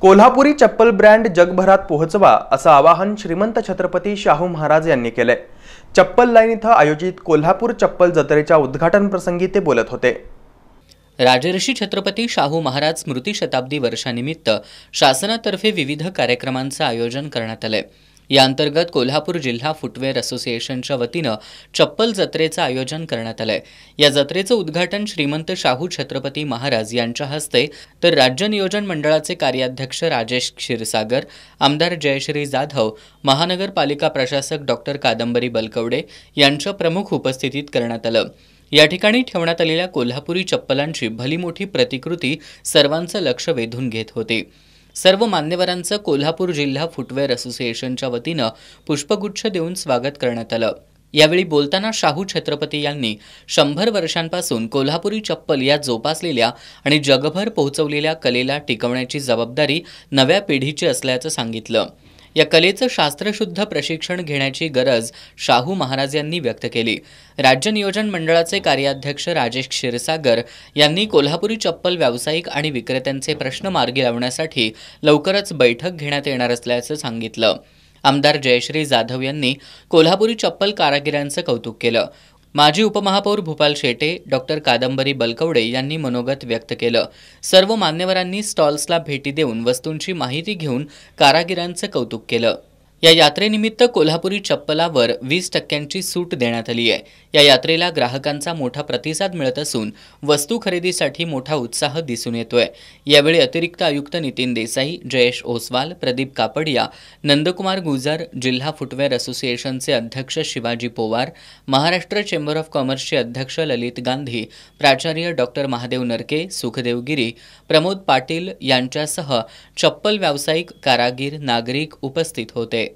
कोल्हापुरी चप्पल ब्रँड जगभरात पोहोचवा असं आवाहन श्रीमंत छत्रपती शाहू महाराज यांनी केलंय चप्पल लाईन इथं आयोजित कोल्हापूर चप्पल जत्रेच्या उद्घाटन प्रसंगी ते बोलत होते राजर्षी छत्रपती शाहू महाराज स्मृती शताब्दी वर्षानिमित्त शासनातर्फे विविध कार्यक्रमांचं आयोजन करण्यात आलंय या अंतर्गत कोल्हापूर जिल्हा फुटवेअर असोसिएशनच्या वतीनं चप्पल जत्रेचं आयोजन करण्यात आलंय या जत्रेचं उद्घाटन श्रीमंत शाहू छत्रपती महाराज यांच्या हस्ते तर राज्य नियोजन मंडळाचे कार्याध्यक्ष राजेश क्षीरसागर आमदार जयश्री जाधव महानगरपालिका प्रशासक डॉक्टर कादंबरी बलकवडे यांच्या प्रमुख उपस्थितीत करण्यात आलं या ठिकाणी ठेवण्यात आलेल्या कोल्हापुरी चप्पलांची भली मोठी प्रतिकृती सर्वांचं लक्ष वेधून घेत होती सर्व मान्यवरांचं कोल्हापूर जिल्हा फुटवेअर असोसिएशनच्या वतीनं पुष्पगुच्छ देऊन स्वागत करण्यात आलं यावेळी बोलताना शाहू छत्रपती यांनी शंभर वर्षांपासून कोल्हापुरी चप्पल या जोपासलेल्या आणि जगभर पोहोचवलेल्या कलेला टिकवण्याची जबाबदारी नव्या पिढीची असल्याचं सांगितलं या कलेचं शास्त्रशुद्ध प्रशिक्षण घेण्याची गरज शाहू महाराज यांनी व्यक्त केली राज्य नियोजन मंडळाचे कार्याध्यक्ष राजेश क्षीरसागर यांनी कोल्हापुरी चप्पल व्यावसायिक आणि विक्रेत्यांचे प्रश्न मार्गी लावण्यासाठी लवकरच बैठक घेण्यात येणार असल्याचं सांगितलं आमदार जयश्री जाधव यांनी कोल्हापुरी चप्पल कारागिरांचं कौतुक केलं माजी उपमहापौर भूपाल शेटे डॉक्टर कादंबरी बलकवडे यांनी मनोगत व्यक्त केलं सर्व मान्यवरांनी स्टॉल्सला भेटी देऊन वस्तूंची माहिती घेऊन कारागिरांचं कौतुक केलं या यात्रेनिमित्त कोल्हापुरी चप्पलावर वीस टक्क्यांची सूट देण्यात आली आहे या यात्रेला ग्राहकांचा मोठा प्रतिसाद मिळत असून वस्तू खरेदीसाठी मोठा उत्साह दिसून येतोय यावेळी अतिरिक्त आयुक्त नितीन देसाई जयेश ओसवाल प्रदीप कापडिया नंदकुमार गुजर जिल्हा फुटवेअर असोसिएशनचे अध्यक्ष शिवाजी पोवार महाराष्ट्र चेंबर ऑफ कॉमर्सचे अध्यक्ष ललित गांधी प्राचार्य डॉक्टर महादेव नरके सुखदेव गिरी प्रमोद पाटील यांच्यासह चप्पल व्यावसायिक कारागीर नागरिक उपस्थित होते